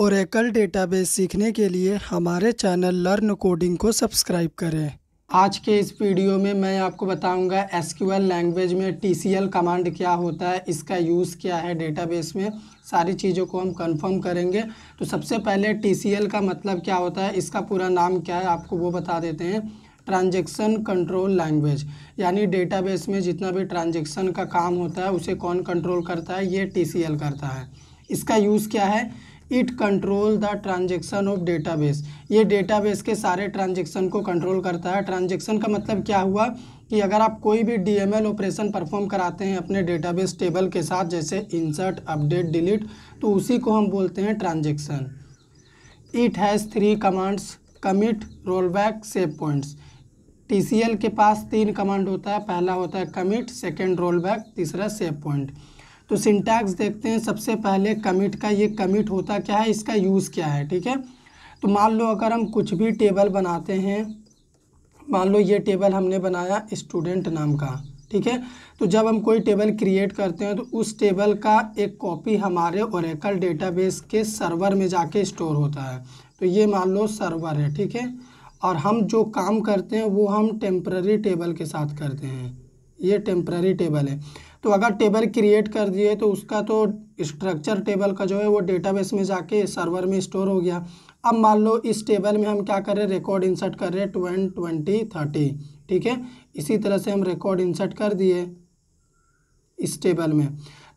Oracle database सीखने के लिए हमारे चैनल लर्न कोडिंग को सब्सक्राइब करें आज के इस वीडियो में मैं आपको बताऊंगा एसक्यूएल लैंग्वेज में टी कमांड क्या होता है इसका यूज़ क्या है डेटाबेस में सारी चीज़ों को हम कंफर्म करेंगे तो सबसे पहले टी का मतलब क्या होता है इसका पूरा नाम क्या है आपको वो बता देते हैं ट्रांजेक्शन कंट्रोल लैंग्वेज यानी डेटाबेस में जितना भी ट्रांजेक्शन का काम होता है उसे कौन कंट्रोल करता है ये टी करता है इसका यूज़ क्या है it control the transaction of database ये डेटाबेस के सारे ट्रांजेक्शन को कंट्रोल करता है ट्रांजेक्शन का मतलब क्या हुआ कि अगर आप कोई भी D M L operation perform कराते हैं अपने डेटाबेस टेबल के साथ जैसे इंसर्ट अपडेट डिलीट तो उसी को हम बोलते हैं transaction it has three commands commit roll back save points T के पास तीन कमांड होता है पहला होता है कमिट सेकेंड रोल बैक तीसरा सेव पॉइंट तो सिंटैक्स देखते हैं सबसे पहले कमिट का ये कमिट होता क्या है इसका यूज़ क्या है ठीक है तो मान लो अगर हम कुछ भी टेबल बनाते हैं मान लो ये टेबल हमने बनाया स्टूडेंट नाम का ठीक है तो जब हम कोई टेबल क्रिएट करते हैं तो उस टेबल का एक कॉपी हमारे ओरेकल डेटाबेस के सर्वर में जाके स्टोर होता है तो ये मान लो सर्वर है ठीक है और हम जो काम करते हैं वो हम टेम्प्ररी टेबल के साथ करते हैं ये टेम्प्ररी टेबल है तो अगर टेबल क्रिएट कर दिए तो उसका तो स्ट्रक्चर टेबल का जो है वो डेटाबेस में जाके सर्वर में स्टोर हो गया अब मान लो इस टेबल में हम क्या कर रहे हैं रिकॉर्ड इंसर्ट कर रहे हैं ट्वेंट ट्वेंटी थर्टी ठीक है इसी तरह से हम रिकॉर्ड इंसर्ट कर दिए इस टेबल में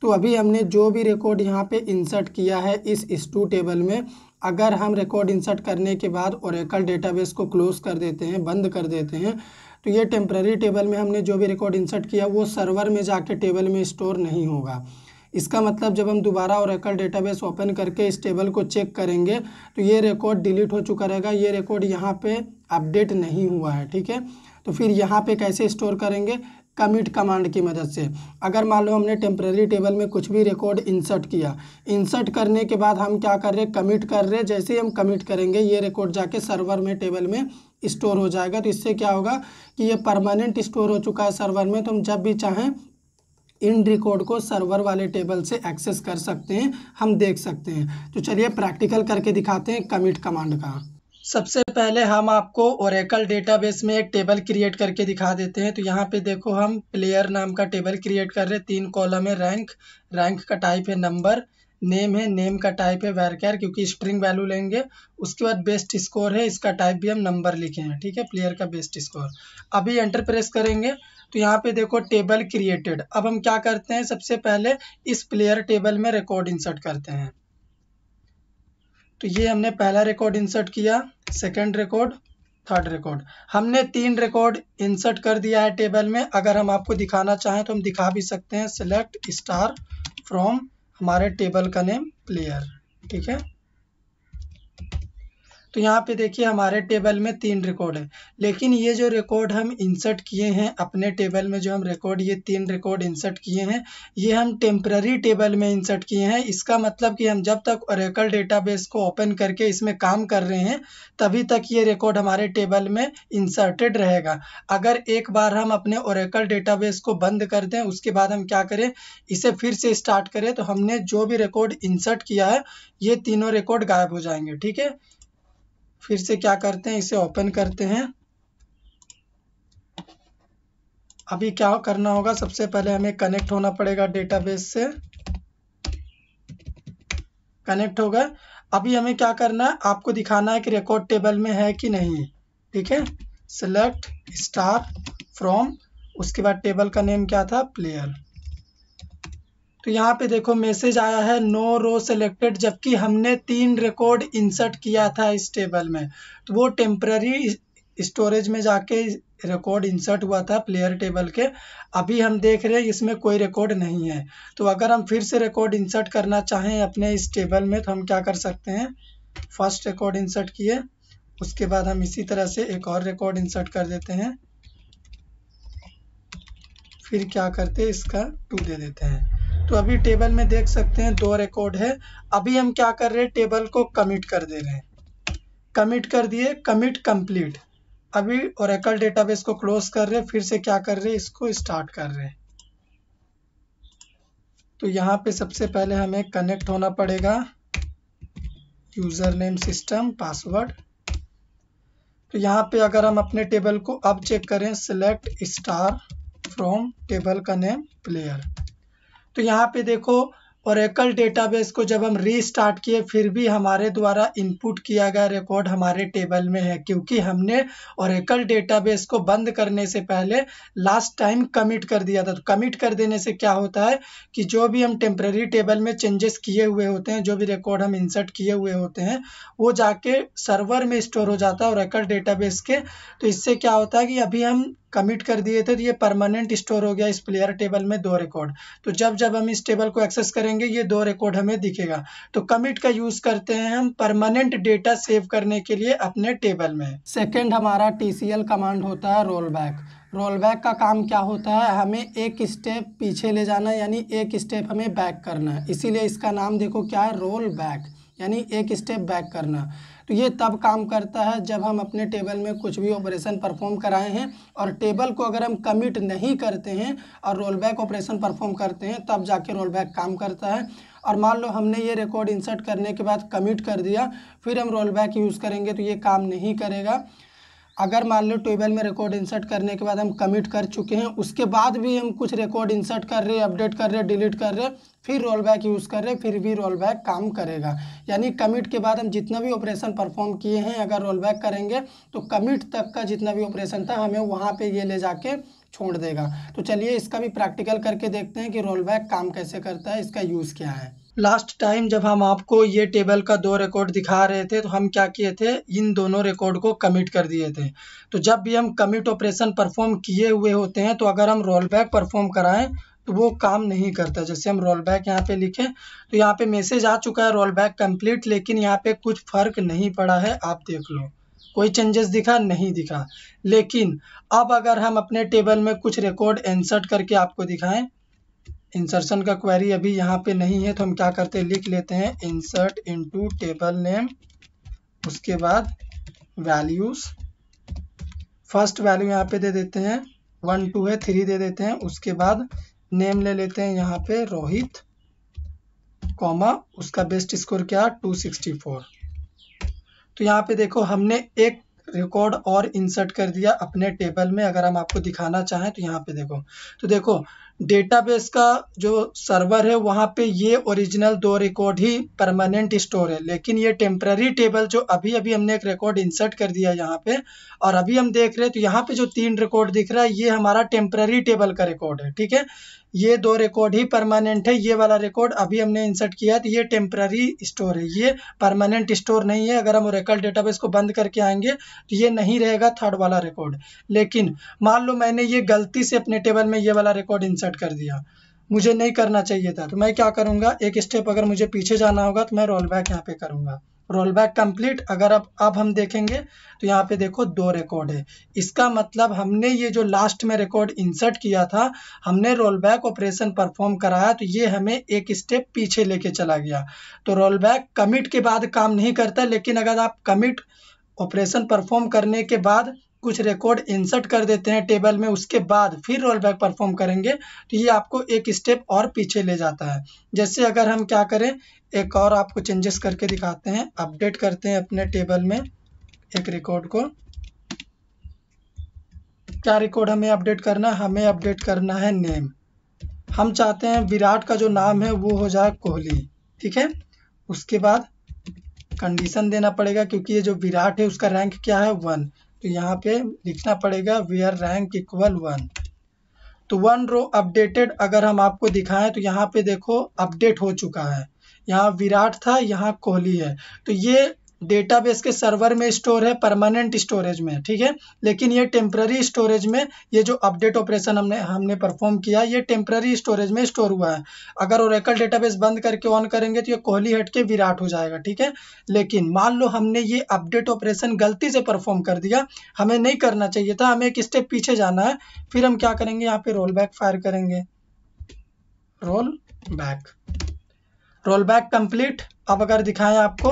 तो अभी हमने जो भी रिकॉर्ड यहाँ पे इंसर्ट किया है इस स्टू टेबल में अगर हम रिकॉर्ड इंसर्ट करने के बाद और डेटाबेस को क्लोज कर देते हैं बंद कर देते हैं तो ये टेम्प्ररी टेबल में हमने जो भी रिकॉर्ड इंसर्ट किया वो सर्वर में जाके टेबल में स्टोर नहीं होगा इसका मतलब जब हम दोबारा एकल डेटाबेस ओपन करके इस टेबल को चेक करेंगे तो ये रिकॉर्ड डिलीट हो चुका रहेगा ये रिकॉर्ड यहाँ पे अपडेट नहीं हुआ है ठीक है तो फिर यहाँ पे कैसे स्टोर करेंगे कमिट कमांड की मदद से अगर मान लो हमने टेम्प्रेरी टेबल में कुछ भी रिकॉर्ड इंसर्ट किया इंसर्ट करने के बाद हम क्या कर रहे हैं कमिट कर रहे हैं जैसे ही हम कमिट करेंगे ये रिकॉर्ड जाके सर्वर में टेबल में स्टोर हो जाएगा तो इससे क्या होगा कि ये परमानेंट स्टोर हो चुका है सर्वर में तो हम जब भी चाहें इन रिकॉर्ड को सर्वर वाले टेबल से एक्सेस कर सकते हैं हम देख सकते हैं तो चलिए प्रैक्टिकल करके दिखाते हैं कमिट कमांड का सबसे पहले हम आपको ओरेकल डेटाबेस में एक टेबल क्रिएट करके दिखा देते हैं तो यहाँ पे देखो हम प्लेयर नाम का टेबल क्रिएट कर रहे हैं तीन कॉलम है रैंक रैंक का टाइप है नंबर नेम है नेम का टाइप है वैरकैर क्योंकि स्ट्रिंग वैल्यू लेंगे उसके बाद बेस्ट स्कोर है इसका टाइप भी हम नंबर लिखे हैं ठीक है प्लेयर का बेस्ट स्कोर अभी एंटर प्रेस करेंगे तो यहाँ पे देखो टेबल क्रिएटेड अब हम क्या करते हैं सबसे पहले इस प्लेयर टेबल में रिकॉर्ड इंसर्ट करते हैं तो ये हमने पहला रिकॉर्ड इंसर्ट किया सेकेंड रिकॉर्ड थर्ड रिकॉर्ड हमने तीन रिकॉर्ड इंसर्ट कर दिया है टेबल में अगर हम आपको दिखाना चाहें तो हम दिखा भी सकते हैं सिलेक्ट स्टार फ्रॉम हमारे टेबल का नेम प्लेयर ठीक है तो यहाँ पे देखिए हमारे टेबल में तीन रिकॉर्ड है लेकिन ये जो रिकॉर्ड हम इंसर्ट किए हैं अपने टेबल में जो हम रिकॉर्ड ये तीन रिकॉर्ड इंसर्ट किए हैं ये हम टेम्प्ररी टेबल में इंसर्ट किए हैं इसका मतलब कि हम जब तक रेकल डेटाबेस को ओपन करके इसमें काम कर रहे हैं तभी तक ये रिकॉर्ड हमारे टेबल में इंसर्टेड रहेगा अगर एक बार हम अपने ओरेकल डेटाबेस को बंद कर दें उसके बाद हम क्या करें इसे फिर से स्टार्ट करें तो हमने जो भी रिकॉर्ड इंसर्ट किया है ये तीनों रिकॉर्ड गायब हो जाएंगे ठीक है फिर से क्या करते हैं इसे ओपन करते हैं अभी क्या करना होगा सबसे पहले हमें कनेक्ट होना पड़ेगा डेटाबेस से कनेक्ट हो गए अभी हमें क्या करना है आपको दिखाना है कि रिकॉर्ड टेबल में है कि नहीं ठीक है सिलेक्ट स्टार फ्रॉम उसके बाद टेबल का नेम क्या था प्लेयर तो यहाँ पे देखो मैसेज आया है नो रो सेलेक्टेड जबकि हमने तीन रिकॉर्ड इंसर्ट किया था इस टेबल में तो वो टेम्प्ररी स्टोरेज में जाके रिकॉर्ड इंसर्ट हुआ था प्लेयर टेबल के अभी हम देख रहे हैं इसमें कोई रिकॉर्ड नहीं है तो अगर हम फिर से रिकॉर्ड इंसर्ट करना चाहें अपने इस टेबल में तो हम क्या कर सकते हैं फर्स्ट रिकॉर्ड इंसर्ट किए उसके बाद हम इसी तरह से एक और रिकॉर्ड इंसर्ट कर देते हैं फिर क्या करते हैं इसका टू दे देते हैं तो अभी टेबल में देख सकते हैं दो रिकॉर्ड है अभी हम क्या कर रहे हैं टेबल को कमिट कर दे रहे हैं कमिट कर दिए कमिट कंप्लीट अभी एकल डेटाबेस को क्लोज कर रहे हैं फिर से क्या कर रहे हैं इसको स्टार्ट कर रहे हैं तो यहाँ पे सबसे पहले हमें कनेक्ट होना पड़ेगा यूज़र नेम सिस्टम पासवर्ड तो यहाँ पे अगर हम अपने टेबल को अब चेक करें सिलेक्ट स्टार फ्रॉम टेबल का नेम प्लेयर तो यहाँ पे देखो औरकल डेटाबेस को जब हम रीस्टार्ट किए फिर भी हमारे द्वारा इनपुट किया गया रिकॉर्ड हमारे टेबल में है क्योंकि हमने औरकल डेटाबेस को बंद करने से पहले लास्ट टाइम कमिट कर दिया था तो कमिट कर देने से क्या होता है कि जो भी हम टेम्प्रेरी टेबल में चेंजेस किए हुए होते हैं जो भी रिकॉर्ड हम इंसर्ट किए हुए होते हैं वो जाके सर्वर में स्टोर हो जाता है औरकल डेटाबेस के तो इससे क्या होता है कि अभी हम कमिट कर दिए थे तो ये परमानेंट स्टोर हो गया इस प्लेयर टेबल में दो रिकॉर्ड तो जब जब हम इस टेबल को एक्सेस करेंगे ये दो रिकॉर्ड हमें दिखेगा तो कमिट का यूज करते हैं हम परमानेंट डेटा सेव करने के लिए अपने टेबल में सेकेंड हमारा टी कमांड होता है रोल बैक रोल बैक का काम क्या होता है हमें एक स्टेप पीछे ले जाना यानी एक स्टेप हमें बैक करना है इसीलिए इसका नाम देखो क्या है रोल बैक यानी एक स्टेप बैक करना तो ये तब काम करता है जब हम अपने टेबल में कुछ भी ऑपरेशन परफॉर्म कराए हैं और टेबल को अगर हम कमिट नहीं करते हैं और रोल बैक ऑपरेशन परफॉर्म करते हैं तब जाके रोल बैक काम करता है और मान लो हमने ये रिकॉर्ड इंसर्ट करने के बाद कमिट कर दिया फिर हम रोल बैक यूज़ करेंगे तो ये काम नहीं करेगा अगर मान लो ट्यूबवेल में रिकॉर्ड इंसर्ट करने के बाद हम कमिट कर चुके हैं उसके बाद भी हम कुछ रिकॉर्ड इंसर्ट कर रहे हैं अपडेट कर रहे हैं डिलीट कर रहे हैं फिर रोल बैक यूज़ कर रहे हैं फिर भी रोल बैक काम करेगा यानी कमिट के बाद हम जितना भी ऑपरेशन परफॉर्म किए हैं अगर रोल बैक करेंगे तो कमिट तक का जितना भी ऑपरेशन था हमें वहाँ पर ये ले जाके छोड़ देगा तो चलिए इसका भी प्रैक्टिकल करके देखते हैं कि रोल बैक काम कैसे करता है इसका यूज़ क्या है लास्ट टाइम जब हम आपको ये टेबल का दो रिकॉर्ड दिखा रहे थे तो हम क्या किए थे इन दोनों रिकॉर्ड को कमिट कर दिए थे तो जब भी हम कमिट ऑपरेशन परफॉर्म किए हुए होते हैं तो अगर हम रोल बैक परफॉर्म कराएं तो वो काम नहीं करता जैसे हम रोल बैक यहाँ पे लिखें तो यहाँ पे मैसेज आ चुका है रोल बैक कम्प्लीट लेकिन यहाँ पे कुछ फ़र्क नहीं पड़ा है आप देख लो कोई चेंजेस दिखा नहीं दिखा लेकिन अब अगर हम अपने टेबल में कुछ रिकॉर्ड इंसर्ट करके आपको दिखाएं इंसर्शन का क्वेरी अभी यहाँ पे नहीं है तो हम क्या करते हैं लिख लेते हैं इंसर्ट इनटू टेबल नेम उसके बाद वैल्यूज़ फर्स्ट वैल्यू यहाँ पे दे देते हैं वन टू है थ्री दे देते हैं उसके बाद नेम ले लेते हैं यहाँ पे रोहित कॉमा उसका बेस्ट स्कोर क्या टू सिक्सटी फोर तो यहाँ पे देखो हमने एक रिकॉर्ड और इंसर्ट कर दिया अपने टेबल में अगर हम आपको दिखाना चाहें तो यहाँ पे देखो तो देखो डेटाबेस का जो सर्वर है वहाँ पे ये ओरिजिनल दो रिकॉर्ड ही परमानेंट स्टोर है लेकिन ये टेम्प्ररी टेबल जो अभी अभी हमने एक रिकॉर्ड इंसर्ट कर दिया यहाँ पे और अभी हम देख रहे हैं तो यहाँ पे जो तीन रिकॉर्ड दिख रहा है ये हमारा टेम्प्ररी टेबल का रिकॉर्ड है ठीक है ये दो रिकॉर्ड ही परमानेंट है ये वाला रिकॉर्ड अभी हमने इंसर्ट किया तो ये टेम्प्ररी स्टोर है ये परमानेंट स्टोर नहीं है अगर हम रेकल डेटाबेस को बंद करके आएंगे तो ये नहीं रहेगा थर्ड वाला रिकॉर्ड लेकिन मान लो मैंने ये गलती से अपने टेबल में ये वाला रिकॉर्ड इंसर्ट कर दिया मुझे नहीं करना चाहिए था तो मैं क्या करूँगा एक स्टेप अगर मुझे पीछे जाना होगा तो मैं रोल बैक यहाँ पे करूँगा रोल बैक कम्प्लीट अगर अब अब हम देखेंगे तो यहाँ पे देखो दो रिकॉर्ड है इसका मतलब हमने ये जो लास्ट में रिकॉर्ड इंसर्ट किया था हमने रोल बैक ऑपरेशन परफॉर्म कराया तो ये हमें एक स्टेप पीछे लेके चला गया तो रोल बैक कमिट के बाद काम नहीं करता लेकिन अगर आप कमिट ऑपरेशन परफॉर्म करने के बाद कुछ रिकॉर्ड इंसर्ट कर देते हैं टेबल में उसके बाद फिर रोल बैक परफॉर्म करेंगे तो ये आपको एक स्टेप और पीछे ले जाता है जैसे अगर हम क्या करें एक और आपको चेंजेस करके दिखाते हैं अपडेट करते हैं अपने टेबल में एक रिकॉर्ड को क्या रिकॉर्ड हमें अपडेट करना है हमें अपडेट करना है नेम हम चाहते हैं विराट का जो नाम है वो हो जाए कोहली ठीक है उसके बाद कंडीशन देना पड़ेगा क्योंकि ये जो विराट है उसका रैंक क्या है वन तो यहाँ पे लिखना पड़ेगा वेयर रैंक इक्वल वन तो वन रो अपडेटेड अगर हम आपको दिखाएं तो यहाँ पे देखो अपडेट हो चुका है यहाँ विराट था यहाँ कोहली है तो ये डेटाबेस के सर्वर में स्टोर है परमानेंट स्टोरेज में ठीक है लेकिन ये टेम्प्ररी स्टोरेज में ये जो अपडेट ऑपरेशन हमने हमने परफॉर्म किया ये टेम्प्ररी स्टोरेज में स्टोर हुआ है अगर ओरेकल डेटाबेस बंद करके ऑन करेंगे तो ये कोहली हट के विराट हो जाएगा ठीक है लेकिन मान लो हमने ये अपडेट ऑपरेशन गलती से परफॉर्म कर दिया हमें नहीं करना चाहिए था हमें एक स्टेप पीछे जाना है फिर हम क्या करेंगे यहाँ पे रोल बैक फायर करेंगे roll back roll back complete अब अगर दिखाएं आपको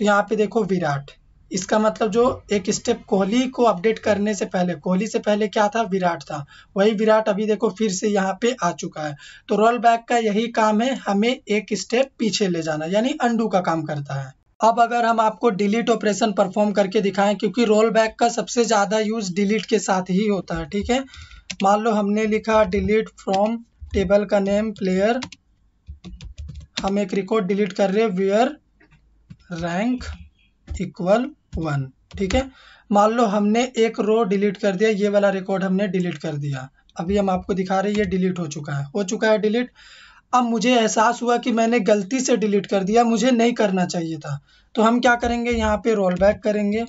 तो यहाँ पे देखो विराट इसका मतलब जो एक स्टेप कोहली को अपडेट करने से पहले कोहली से पहले क्या था विराट था वही विराट अभी देखो फिर से यहाँ पे आ चुका है तो रोल बैक का यही काम है हमें एक स्टेप पीछे ले जाना यानी अंडू का काम करता है अब अगर हम आपको डिलीट ऑपरेशन परफॉर्म करके दिखाएं क्योंकि रोल बैक का सबसे ज़्यादा यूज डिलीट के साथ ही होता है ठीक है मान लो हमने लिखा डिलीट फ्रॉम टेबल का नेम प्लेयर हम एक रिकॉर्ड डिलीट कर रहे हैं वेयर रैंक इक्वल वन ठीक है मान लो हमने एक रो डिलीट कर दिया ये वाला रिकॉर्ड हमने डिलीट कर दिया अभी हम आपको दिखा रहे हैं ये डिलीट हो चुका है हो चुका है डिलीट अब मुझे एहसास हुआ कि मैंने गलती से डिलीट कर दिया मुझे नहीं करना चाहिए था तो हम क्या करेंगे यहाँ पे रोल बैक करेंगे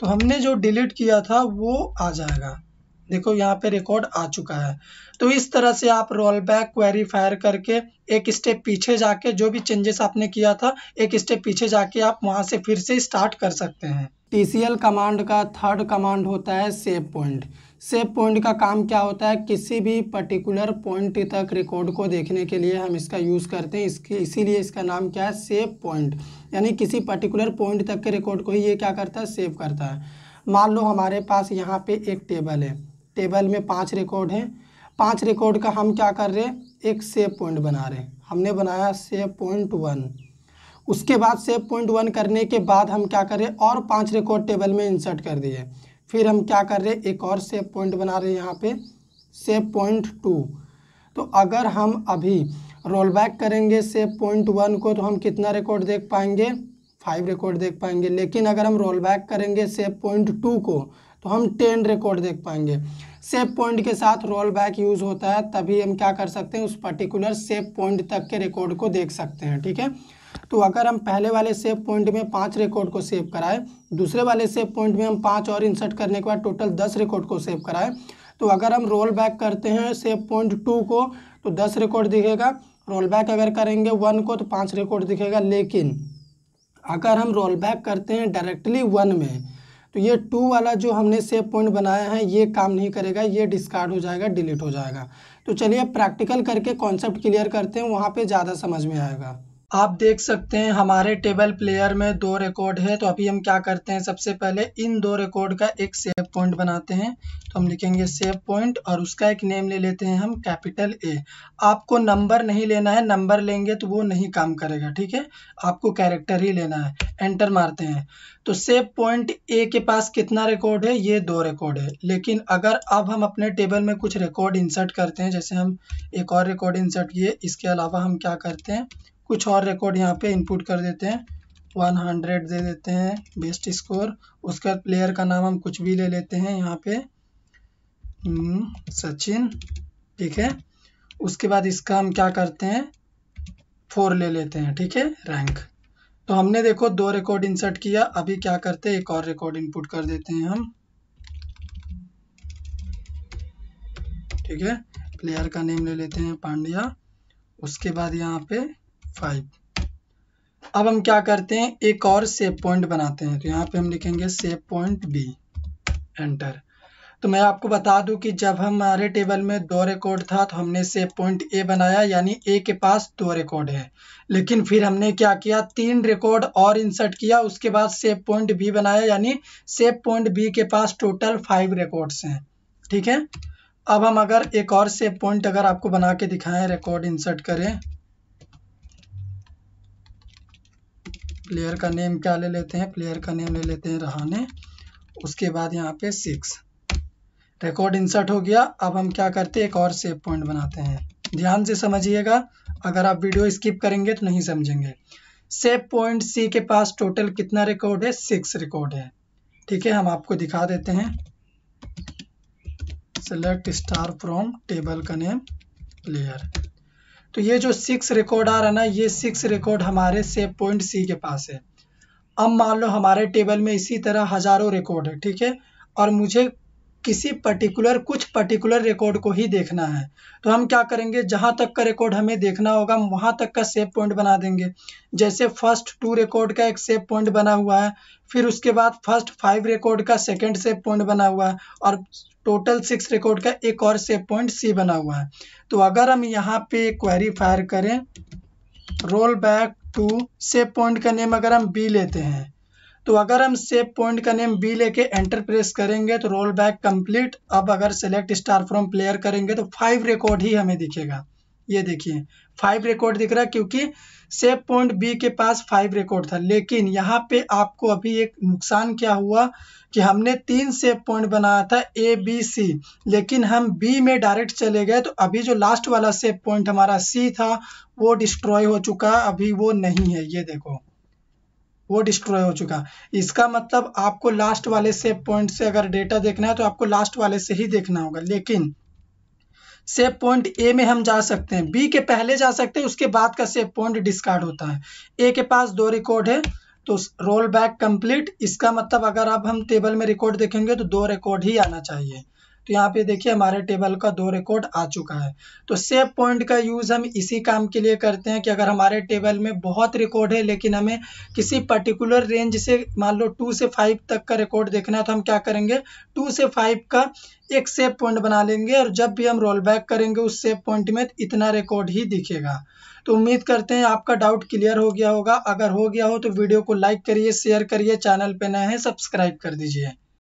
तो हमने जो डिलीट किया था वो आ जाएगा देखो यहाँ पे रिकॉर्ड आ चुका है तो इस तरह से आप रोल बैक क्वेरीफायर करके एक स्टेप पीछे जाके जो भी चेंजेस आपने किया था एक स्टेप पीछे जाके आप वहाँ से फिर से स्टार्ट कर सकते हैं टी कमांड का थर्ड कमांड होता है सेव पॉइंट सेव पॉइंट का काम क्या होता है किसी भी पर्टिकुलर पॉइंट तक रिकॉर्ड को देखने के लिए हम इसका यूज़ करते हैं इसके इसीलिए इसका नाम क्या है सेव पॉइंट यानी किसी पर्टिकुलर पॉइंट तक के रिकॉर्ड को ही ये क्या करता है सेव करता है मान लो हमारे पास यहाँ पे एक टेबल है टेबल में पांच रिकॉर्ड हैं पांच रिकॉर्ड का हम क्या कर रहे हैं एक सेव पॉइंट बना रहे हैं हमने बनाया सेव पॉइंट वन उसके बाद सेव पॉइंट वन करने के बाद हम क्या कर रहे हैं और पांच रिकॉर्ड टेबल में इंसर्ट कर दिए फिर हम क्या कर रहे हैं एक और सेव पॉइंट बना रहे हैं यहाँ पर सेव पॉइंट टू तो अगर हम अभी रोल बैक करेंगे सेव पॉइंट वन को तो हम कितना रिकॉर्ड देख पाएंगे फाइव रिकॉर्ड देख पाएंगे लेकिन अगर हम रोल बैक करेंगे सेव पॉइंट टू को तो हम टेन रिकॉर्ड देख पाएंगे सेफ पॉइंट के साथ रोल बैक यूज़ होता है तभी हम क्या कर सकते हैं उस पर्टिकुलर सेफ पॉइंट तक के रिकॉर्ड को देख सकते हैं ठीक है तो अगर हम पहले वाले सेव पॉइंट में पाँच रिकॉर्ड को सेव कराए दूसरे वाले सेव पॉइंट में हम पाँच और इंसर्ट करने के बाद टोटल दस रिकॉर्ड को सेव कराए तो अगर हम रोल बैक करते हैं सेव पॉइंट टू को तो दस रिकॉर्ड दिखेगा रोल बैक अगर करेंगे वन को तो पाँच रिकॉर्ड दिखेगा लेकिन अगर हम रोल बैक करते हैं डायरेक्टली वन में तो ये टू वाला जो हमने सेव पॉइंट बनाया है ये काम नहीं करेगा ये डिस्कार्ड हो जाएगा डिलीट हो जाएगा तो चलिए प्रैक्टिकल करके कॉन्सेप्ट क्लियर करते हैं वहाँ पर ज़्यादा समझ में आएगा आप देख सकते हैं हमारे टेबल प्लेयर में दो रिकॉर्ड है तो अभी हम क्या करते हैं सबसे पहले इन दो रिकॉर्ड का एक सेव पॉइंट बनाते हैं तो हम लिखेंगे सेव पॉइंट और उसका एक नेम ले लेते हैं हम कैपिटल ए आपको नंबर नहीं लेना है नंबर लेंगे तो वो नहीं काम करेगा ठीक है आपको कैरेक्टर ही लेना है एंटर मारते हैं तो सेव पॉइंट ए के पास कितना रिकॉर्ड है ये दो रिकॉर्ड है लेकिन अगर अब हम अपने टेबल में कुछ रिकॉर्ड इंसर्ट करते हैं जैसे हम एक और रिकॉर्ड इंसर्ट किए इसके अलावा हम क्या करते हैं कुछ और रिकॉर्ड यहाँ पे इनपुट कर देते हैं वन हंड्रेड दे देते हैं बेस्ट स्कोर उसके बाद प्लेयर का नाम हम कुछ भी ले लेते हैं यहाँ पे हम्म, सचिन ठीक है उसके बाद इसका हम क्या करते हैं फोर ले लेते हैं ठीक है रैंक तो हमने देखो दो रिकॉर्ड इंसर्ट किया अभी क्या करते हैं एक और रिकॉर्ड इनपुट कर देते हैं हम ठीक है प्लेयर का नेम ले लेते हैं पांड्या उसके बाद यहाँ पे फाइव अब हम क्या करते हैं एक और सेव पॉइंट बनाते हैं तो यहाँ पे हम लिखेंगे सेव पॉइंट बी एंटर तो मैं आपको बता दूं कि जब हमारे टेबल में दो रिकॉर्ड था तो हमने से पॉइंट ए बनाया यानी ए के पास दो रिकॉर्ड है लेकिन फिर हमने क्या किया तीन रिकॉर्ड और इंसर्ट किया उसके बाद सेव पॉइंट बी बनाया यानी सेव पॉइंट बी के पास टोटल फाइव रिकॉर्ड्स हैं ठीक है अब हम अगर एक और सेव पॉइंट अगर आपको बना के दिखाएं रिकॉर्ड इंसर्ट करें प्लेयर का नेम क्या ले लेते हैं प्लेयर का नेम ले लेते हैं रहाने उसके बाद यहाँ पे सिक्स रिकॉर्ड इंसर्ट हो गया अब हम क्या करते हैं एक और सेव पॉइंट बनाते हैं ध्यान से समझिएगा अगर आप वीडियो स्किप करेंगे तो नहीं समझेंगे सेव पॉइंट सी के पास टोटल कितना रिकॉर्ड है सिक्स रिकॉर्ड है ठीक है हम आपको दिखा देते हैं सेलेक्ट स्टार फ्रॉम टेबल का नेम प्लेयर तो ये जो सिक्स रिकॉर्ड आ रहा ना ये सिक्स रिकॉर्ड हमारे सेव पॉइंट सी के पास है अब मान लो हमारे टेबल में इसी तरह हज़ारों रिकॉर्ड है ठीक है और मुझे किसी पर्टिकुलर कुछ पर्टिकुलर रिकॉर्ड को ही देखना है तो हम क्या करेंगे जहाँ तक का रिकॉर्ड हमें देखना होगा हम वहाँ तक का सेव पॉइंट बना देंगे जैसे फर्स्ट टू रिकॉर्ड का एक सेव पॉइंट बना हुआ है फिर उसके बाद फर्स्ट फाइव रिकॉर्ड का सेकंड सेव पॉइंट बना हुआ है और टोटल सिक्स रिकॉर्ड का एक और सेव पॉइंट सी बना हुआ है तो अगर हम यहाँ पे क्वेरी फायर करें roll back to save point का नेम अगर हम बी लेते हैं तो अगर हम सेव पॉइंट का नेम बी लेके एंटर प्रेस करेंगे तो रोल बैक कंप्लीट अब अगर सेलेक्ट स्टार फ्रॉम प्लेयर करेंगे तो फाइव रिकॉर्ड ही हमें दिखेगा ये देखिए फाइव रिकॉर्ड दिख रहा है क्योंकि सेव पॉइंट बी के पास फाइव रिकॉर्ड था लेकिन यहाँ पे आपको अभी एक नुकसान क्या हुआ कि हमने तीन सेव पॉइंट बनाया था ए बी सी लेकिन हम बी में डायरेक्ट चले गए तो अभी जो लास्ट वाला सेव पॉइंट हमारा सी था वो डिस्ट्रॉय हो चुका अभी वो नहीं है ये देखो वो डिस्ट्रॉय हो चुका इसका मतलब आपको लास्ट वाले सेव पॉइंट से अगर डेटा देखना है तो आपको लास्ट वाले से ही देखना होगा लेकिन सेव पॉइंट ए में हम जा सकते हैं बी के पहले जा सकते हैं उसके बाद का सेव पॉइंट डिस्कार्ड होता है ए के पास दो रिकॉर्ड है तो रोल बैक कंप्लीट इसका मतलब अगर आप हम टेबल में रिकॉर्ड देखेंगे तो दो रिकॉर्ड ही आना चाहिए तो यहाँ पे देखिए हमारे टेबल का दो रिकॉर्ड आ चुका है तो सेव पॉइंट का यूज़ हम इसी काम के लिए करते हैं कि अगर हमारे टेबल में बहुत रिकॉर्ड है लेकिन हमें किसी पर्टिकुलर रेंज से मान लो टू से फाइव तक का रिकॉर्ड देखना है तो हम क्या करेंगे टू से फाइव का एक सेव पॉइंट बना लेंगे और जब भी हम रोल बैक करेंगे उस सेव पॉइंट में इतना रिकॉर्ड ही दिखेगा तो उम्मीद करते हैं आपका डाउट क्लियर हो गया होगा अगर हो गया हो तो वीडियो को लाइक करिए शेयर करिए चैनल पर नए हैं सब्सक्राइब कर दीजिए